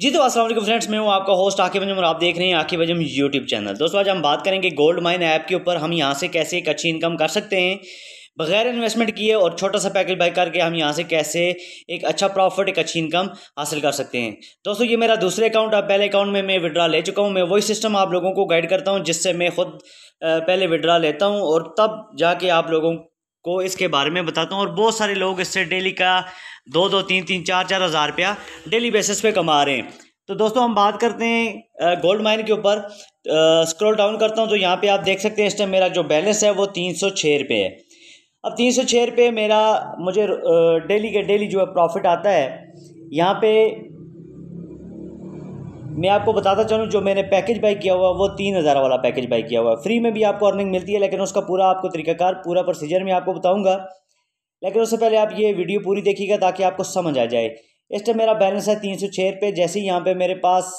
जी तो असल फ्रेंड्स मैं हूँ आपका होस्ट आकिब बजम और आप देख रहे हैं आखिर बजम यूट्यूब चैनल दोस्तों आज हम बात करेंगे गोल्ड माइन ऐप के ऊपर हम यहाँ से कैसे एक अच्छी इनकम कर सकते हैं बगैर इन्वेस्टमेंट किए और छोटा सा पैकेज बाई करके हम यहाँ से कैसे एक अच्छा प्रॉफिट एक अच्छी इनकम हासिल कर सकते हैं दोस्तों ये मेरा दूसरे अकाउंट आप पहले अकाउंट में मैं विड्रा ले चुका हूँ मैं वही सिस्टम आप लोगों को गाइड करता हूँ जिससे मैं खुद पहले विड्रा लेता हूँ और तब जाके आप लोगों को इसके बारे में बताता हूँ और बहुत सारे लोग इससे डेली का दो दो तीन तीन चार चार हज़ार रुपया डेली बेसिस पे कमा रहे हैं तो दोस्तों हम बात करते हैं गोल्ड माइन के ऊपर स्क्रॉल डाउन करता हूँ तो यहाँ पे आप देख सकते हैं इस टाइम मेरा जो बैलेंस है वो तीन सौ छः रुपये है अब तीन सौ छः रुपये मेरा मुझे डेली के डेली जो है प्रॉफिट आता है यहाँ पे मैं आपको बताता चलूँ जो मैंने पैकेज बाई किया हुआ वो तीन हज़ार वाला पैकेज बाई किया हुआ फ्री में भी आपको अर्निंग मिलती है लेकिन उसका पूरा आपको तरीकाकार पूरा प्रोसीजर मैं आपको बताऊँगा लेकिन उससे पहले आप ये वीडियो पूरी देखिएगा ताकि आपको समझ आ जाए इस टाइम मेरा बैलेंस है तीन सौ छः रुपये जैसे ही यहाँ पर मेरे पास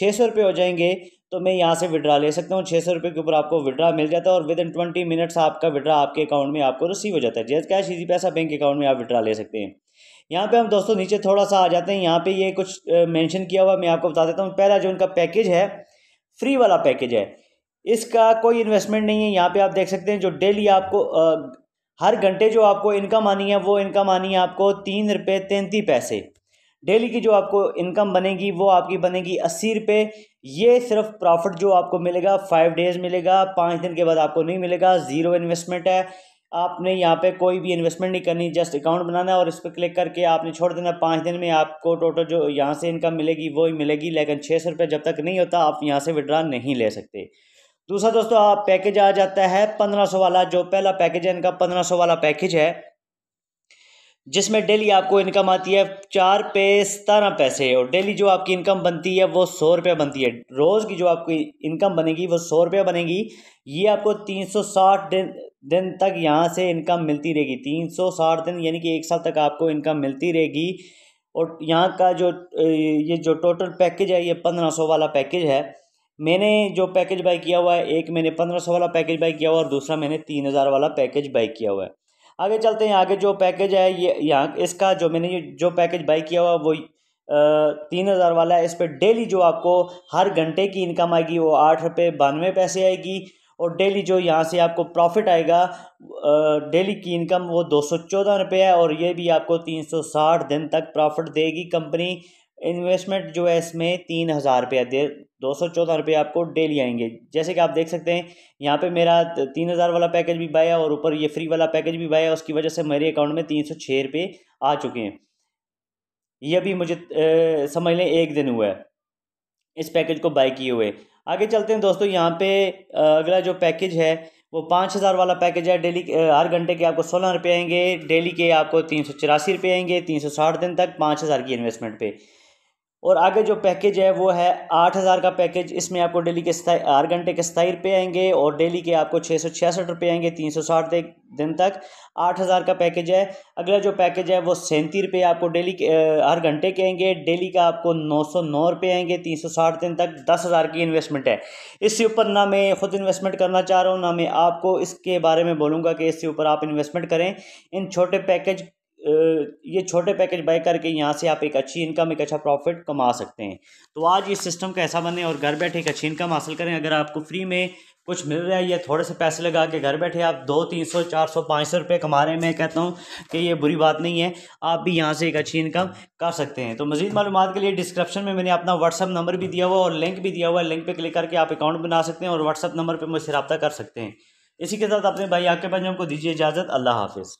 छः सौ रुपये हो जाएंगे तो मैं यहाँ से विड्रा ले सकता हूँ छः सौ रुपये के ऊपर आपको विड्रा मिल जाता है और विद इन ट्वेंटी मिनट्स आपका विड्रा आपके अकाउंट में आपको रिसीव हो जाता है जैसे कैश इजी पैसा बैंक अकाउंट में आप विड्रा ले सकते हैं यहाँ पे हम दोस्तों नीचे थोड़ा सा आ जाते हैं यहाँ पे ये कुछ मेंशन किया हुआ मैं आपको बता देता हूँ पहला जो उनका पैकेज है फ्री वाला पैकेज है इसका कोई इन्वेस्टमेंट नहीं है यहाँ पे आप देख सकते हैं जो डेली आपको आ, हर घंटे जो आपको इनकम आनी है वो इनकम आनी है आपको तीन रुपये तैंतीस पैसे डेली की जो आपको इनकम बनेगी वो आपकी बनेगी अस्सी रुपये ये सिर्फ प्रॉफिट जो आपको मिलेगा फाइव डेज़ मिलेगा पाँच दिन के बाद आपको नहीं मिलेगा ज़ीरो इन्वेस्टमेंट है आपने यहाँ पे कोई भी इन्वेस्टमेंट नहीं करनी जस्ट अकाउंट बनाना है और इस पर क्लिक करके आपने छोड़ देना पाँच दिन में आपको टोटल जो यहाँ से इनकम मिलेगी वो ही मिलेगी लेकिन छः सौ रुपये जब तक नहीं होता आप यहाँ से विड्रा नहीं ले सकते दूसरा दोस्तों आप पैकेज आ जाता है पंद्रह सौ वाला जो पहला पैकेज है इनका पंद्रह सौ वाला पैकेज है जिसमें डेली आपको इनकम आती है चार पे सतारह पैसे और डेली जो आपकी इनकम बनती है वो सौ रुपये बनती है रोज़ की जो आपकी इनकम बनेगी वो सौ रुपये बनेगी ये आपको तीन सौ साठ दिन दिन तक यहाँ से इनकम मिलती रहेगी तीन सौ साठ दिन यानी कि एक साल तक आपको इनकम मिलती रहेगी और यहाँ का जो ये जो टोटल पैकेज है ये पंद्रह सौ वाला पैकेज है मैंने जो पैकेज बाई किया हुआ है एक मैंने पंद्रह सौ वाला पैकेज बाई किया हुआ और दूसरा मैंने तीन हज़ार वाला पैकेज बाई किया हुआ है आगे चलते हैं आगे जो पैकेज है ये यहाँ इसका जो मैंने ये जो पैकेज बाई किया हुआ वो तीन हज़ार वाला है इस पर डेली जो आपको हर घंटे की इनकम आएगी वो आठ रुपये बानवे पैसे आएगी और डेली जो यहाँ से आपको प्रॉफिट आएगा डेली की इनकम वो दो सौ चौदह रुपये है और ये भी आपको तीन सौ साठ दिन तक प्रॉफिट देगी कंपनी इन्वेस्टमेंट जो है इसमें तीन हज़ार रुपया दे दो सौ चौदह रुपये आपको डेली आएंगे जैसे कि आप देख सकते हैं यहाँ पे मेरा तीन हज़ार वाला पैकेज भी बाया और ऊपर ये फ्री वाला पैकेज भी बाया उसकी वजह से मेरे अकाउंट में तीन सौ छः रुपये आ चुके हैं यह भी मुझे समझ लें एक दिन हुआ है इस पैकेज को बाई किए हुए आगे चलते हैं दोस्तों यहाँ पे अगला जो पैकेज है वो पाँच हज़ार वाला पैकेज है डेली हर घंटे के आपको सोलह रुपये आएंगे डेली के आपको तीन सौ चौरासी रुपये आएंगे तीन सौ साठ दिन तक पाँच हज़ार की इन्वेस्टमेंट पे और आगे जो पैकेज है वो है आठ हज़ार का पैकेज इसमें आपको डेली के आठ घंटे के स्थाई रुपये आएंगे और डेली के आपको छः सौ छियासठ रुपये आएंगे तीन सौ साठ दिन तक आठ हज़ार का पैकेज है अगला जो पैकेज है वो सैंती रुपये आपको डेली के हर घंटे के आएंगे डेली का आपको नौ सौ नौ रुपये आएंगे तीन सौ साठ दिन तक दस हज़ार की इन्वेस्टमेंट है इससे ऊपर ना मैं खुद इन्वेस्टमेंट करना चाह रहा हूँ ना मैं आपको इसके बारे में बोलूँगा कि इससे ऊपर आप इन्वेस्टमेंट करें इन छोटे पैकेज ये छोटे पैकेज बाय करके यहाँ से आप एक अच्छी इनकम एक अच्छा प्रॉफिट कमा सकते हैं तो आज ये सिस्टम का ऐसा बने और घर बैठे एक अच्छी इनकम हासिल करें अगर आपको फ्री में कुछ मिल रहा है या थोड़े से पैसे लगा के घर बैठे आप दो तीन सौ चार सौ पाँच सौ रुपये कमा रहे हैं मैं कहता हूँ कि ये बुरी बात नहीं है आप भी यहाँ से एक अच्छी इनकम कर सकते हैं तो मजीद मालूम के लिए डिस्क्रिप्शन में मैंने अपना व्हाट्सअप नंबर भी दिया हुआ और लिंक भी दिया हुआ है लिंक पर क्लिक करके आप अकाउंट बना सकते हैं और व्हाट्सअप नंबर पर मुझसे रबा कर सकते हैं इसी के साथ अपने भाई आके पंजाब को दीजिए इजाज़त अल्लाह हाफिज़